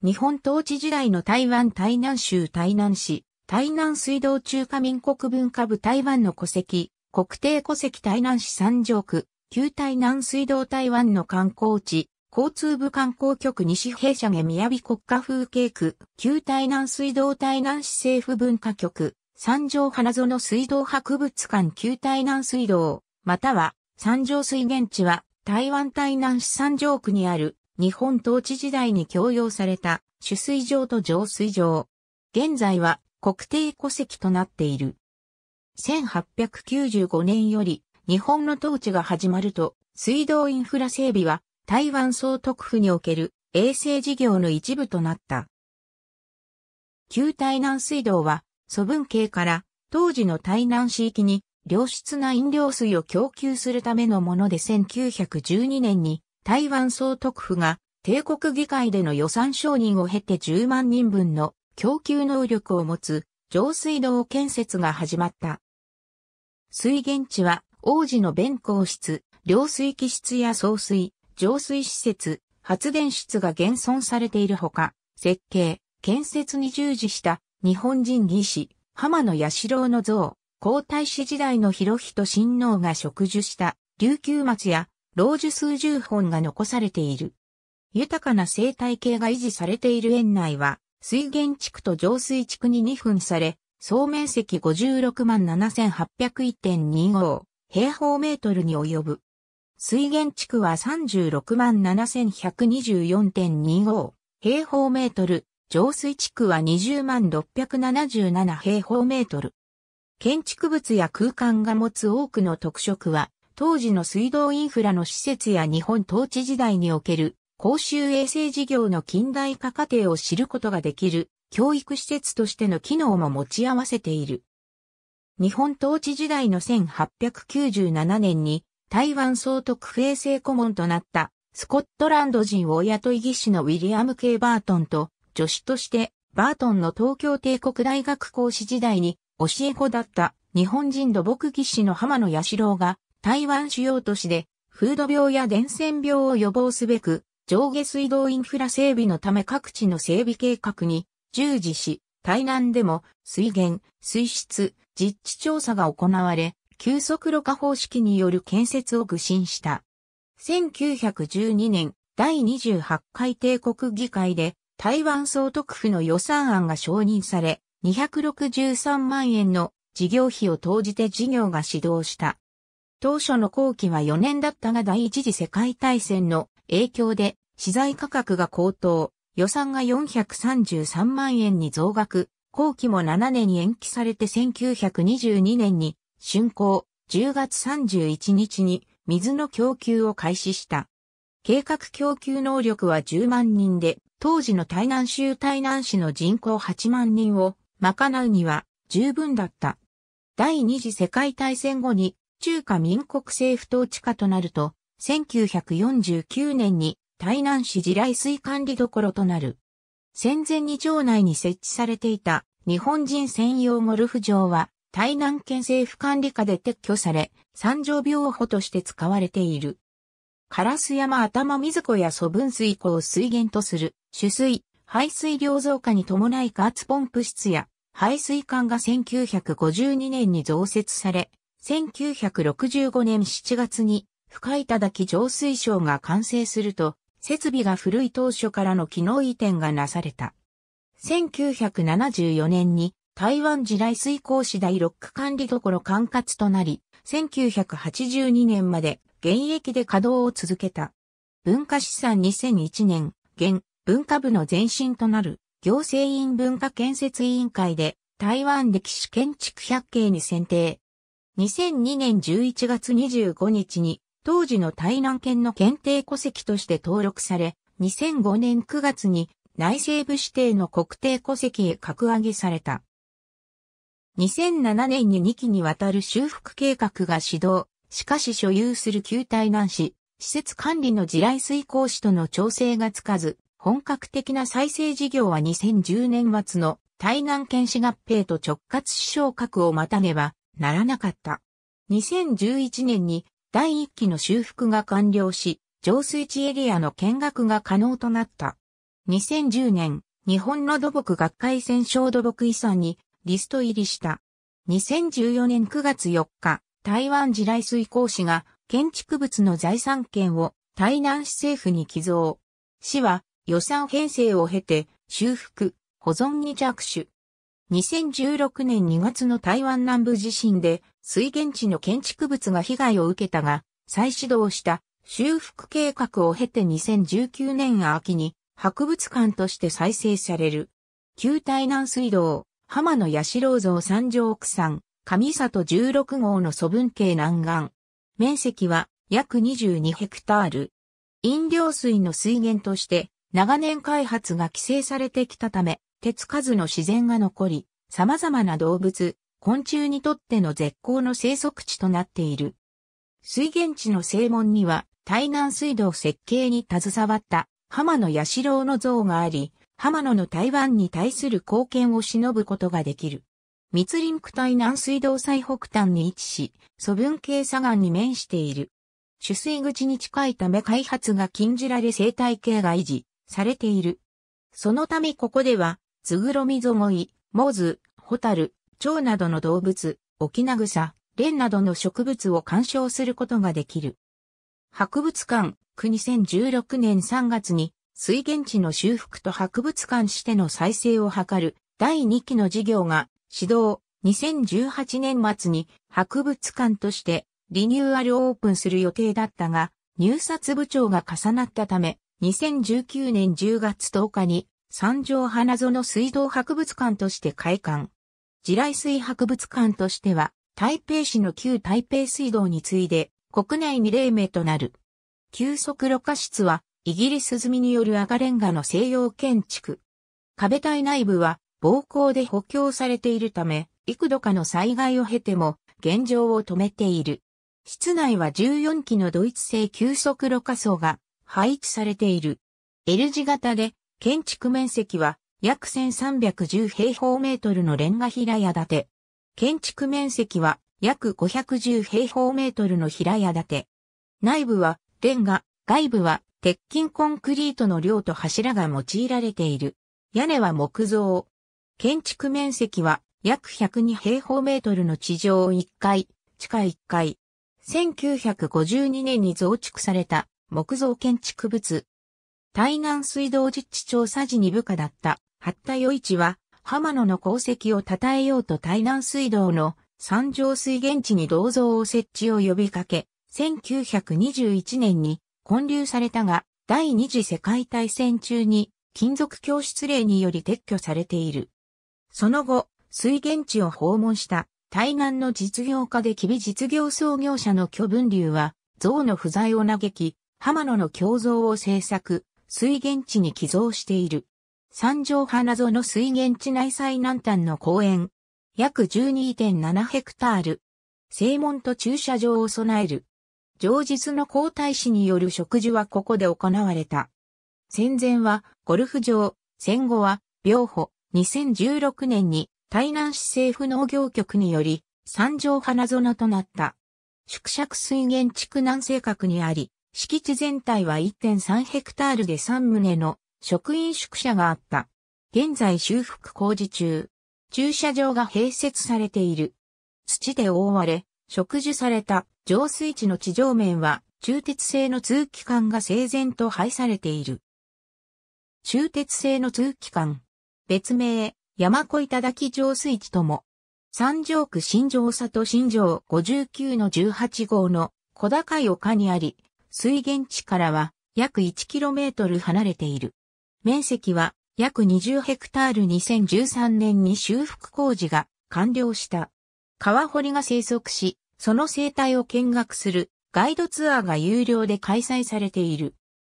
日本統治時代の台湾台南州台南市、台南水道中華民国文化部台湾の戸籍、国定戸籍台南市三条区、旧台南水道台湾の観光地、交通部観光局西弊社下宮城国家風景区、旧台南水道台南市政府文化局、三条花園水道博物館旧台南水道、または三条水源地は台湾台南市三条区にある日本統治時代に供用された取水場と浄水場。現在は国定戸籍となっている。1895年より日本の統治が始まると、水道インフラ整備は台湾総督府における衛生事業の一部となった。旧台南水道は、祖文系から当時の台南市域に良質な飲料水を供給するためのもので1912年に台湾総督府が帝国議会での予算承認を経て10万人分の供給能力を持つ上水道建設が始まった。水源地は王子の弁公室、浄水機室や送水、浄水施設、発電室が現存されているほか、設計、建設に従事した日本人技師、浜野八郎の像、皇太子時代の広人親王が植樹した琉球松や老樹数十本が残されている。豊かな生態系が維持されている園内は、水源地区と浄水地区に2分され、総面積56万7801.25平方メートルに及ぶ。水源地区は36万7124.25平方メートル、浄水地区は20万677平方メートル。建築物や空間が持つ多くの特色は、当時の水道インフラの施設や日本統治時代における公衆衛生事業の近代化過程を知ることができる教育施設としての機能も持ち合わせている。日本統治時代の1897年に台湾総督府衛生顧問となったスコットランド人を雇いギ士のウィリアム・ケイ・バートンと助手としてバートンの東京帝国大学講師時代に教え子だった日本人土木技師の浜野八郎が台湾主要都市で、風土病や伝染病を予防すべく、上下水道インフラ整備のため各地の整備計画に従事し、台南でも水源、水質、実地調査が行われ、急速ろ過方式による建設を具進した。1912年第28回帝国議会で台湾総督府の予算案が承認され、263万円の事業費を投じて事業が始動した。当初の後期は4年だったが第一次世界大戦の影響で資材価格が高騰、予算が433万円に増額、後期も7年に延期されて1922年に竣工10月31日に水の供給を開始した。計画供給能力は10万人で、当時の台南州台南市の人口8万人を賄うには十分だった。第二次世界大戦後に中華民国政府統治下となると、1949年に台南市地雷水管理どころとなる。戦前に町内に設置されていた日本人専用ゴルフ場は台南県政府管理下で撤去され、三条病補として使われている。カラス山頭水子や素分水湖を水源とする、取水、排水量増加に伴い加圧ポンプ室や、排水管が1952年に増設され、1965年7月に深井き浄水省が完成すると、設備が古い当初からの機能移転がなされた。1974年に台湾地雷水工士第6区管理所管轄となり、1982年まで現役で稼働を続けた。文化資産2001年、現文化部の前身となる行政院文化建設委員会で台湾歴史建築百景に選定、2002年11月25日に当時の台南県の検定戸籍として登録され、2005年9月に内西部指定の国定戸籍へ格上げされた。2007年に2期にわたる修復計画が始動、しかし所有する旧台南市、施設管理の地雷水工士との調整がつかず、本格的な再生事業は2010年末の台南県市合併と直轄市昇格をまたねば、ならなかった。2011年に第1期の修復が完了し、浄水池エリアの見学が可能となった。2010年、日本の土木学会戦勝土木遺産にリスト入りした。2014年9月4日、台湾地雷水工士が建築物の財産権を台南市政府に寄贈。市は予算編成を経て修復、保存に着手。2016年2月の台湾南部地震で水源地の建築物が被害を受けたが、再始動した修復計画を経て2019年秋に博物館として再生される。旧台南水道、浜野八郎像三条奥山、上里16号の素文系南岸。面積は約22ヘクタール。飲料水の水源として長年開発が規制されてきたため、手つかずの自然が残り、様々な動物、昆虫にとっての絶好の生息地となっている。水源地の正門には、台南水道設計に携わった浜野八郎の像があり、浜野の台湾に対する貢献を忍ぶことができる。密林区台南水道最北端に位置し、素文系砂岩に面している。取水口に近いため開発が禁じられ生態系が維持されている。そのためここではつぐろみぞごい、モズ、ホタル、蝶などの動物、沖縄草、蓮などの植物を鑑賞することができる。博物館、区2016年3月に、水源地の修復と博物館しての再生を図る第2期の事業が、指導、2018年末に博物館としてリニューアルオープンする予定だったが、入札部長が重なったため、2019年10月10日に三条花園水道博物館として開館。地雷水博物館としては、台北市の旧台北水道に次いで、国内に例名となる。急速露過室は、イギリス済みによる赤レンガの西洋建築。壁体内部は、暴行で補強されているため、幾度かの災害を経ても、現状を止めている。室内は14基のドイツ製急速露過層が配置されている。L 字型で建築面積は約1310平方メートルのレンガ平屋建て。建築面積は約510平方メートルの平屋建て。内部はレンガ、外部は鉄筋コンクリートの量と柱が用いられている。屋根は木造。建築面積は約102平方メートルの地上1階、地下1階。1952年に増築された木造建築物対岸水道実地調査時に部下だった、八田与一は、浜野の功績を称えようと対南水道の三条水源地に銅像を設置を呼びかけ、1921年に建立されたが、第二次世界大戦中に金属供出令により撤去されている。その後、水源地を訪問した対岸の実業家で吉備実業創業者の巨分流は、像の不在を嘆き、浜野の胸像を制作、水源地に寄贈している。三条花園水源地内最南端の公園。約12.7ヘクタール。正門と駐車場を備える。上日の皇太子による植樹はここで行われた。戦前はゴルフ場、戦後は病保。2016年に台南市政府農業局により三条花園となった。縮尺水源地区南西角にあり、敷地全体は1.3ヘクタールで3棟の職員宿舎があった。現在修復工事中。駐車場が併設されている。土で覆われ、植樹された浄水池の地上面は中鉄製の通気管が整然と配されている。中鉄製の通気管。別名、山小頂浄水池とも。三条区新城里新城59の18号の小高い丘にあり、水源地からは約 1km 離れている。面積は約20ヘクタール2013年に修復工事が完了した。川堀が生息し、その生態を見学するガイドツアーが有料で開催されている。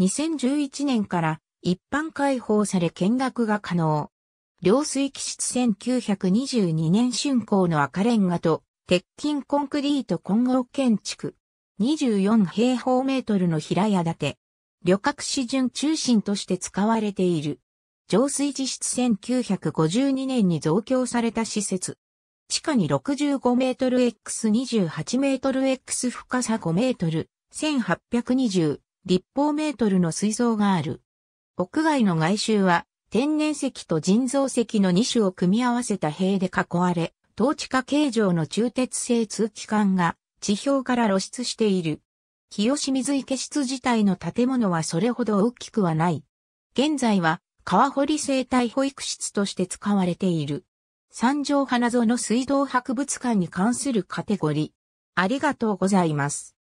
2011年から一般開放され見学が可能。両水気質1922年竣工の赤レンガと鉄筋コンクリート混合建築。24平方メートルの平屋建て。旅客市準中心として使われている。浄水地質1952年に増強された施設。地下に65メートル X28 メートル X 深さ5メートル、1820立方メートルの水槽がある。屋外の外周は天然石と人造石の2種を組み合わせた塀で囲われ、統治下形状の中鉄製通気管が地表から露出している。清水池室自体の建物はそれほど大きくはない。現在は川堀生態保育室として使われている。三条花園水道博物館に関するカテゴリー。ありがとうございます。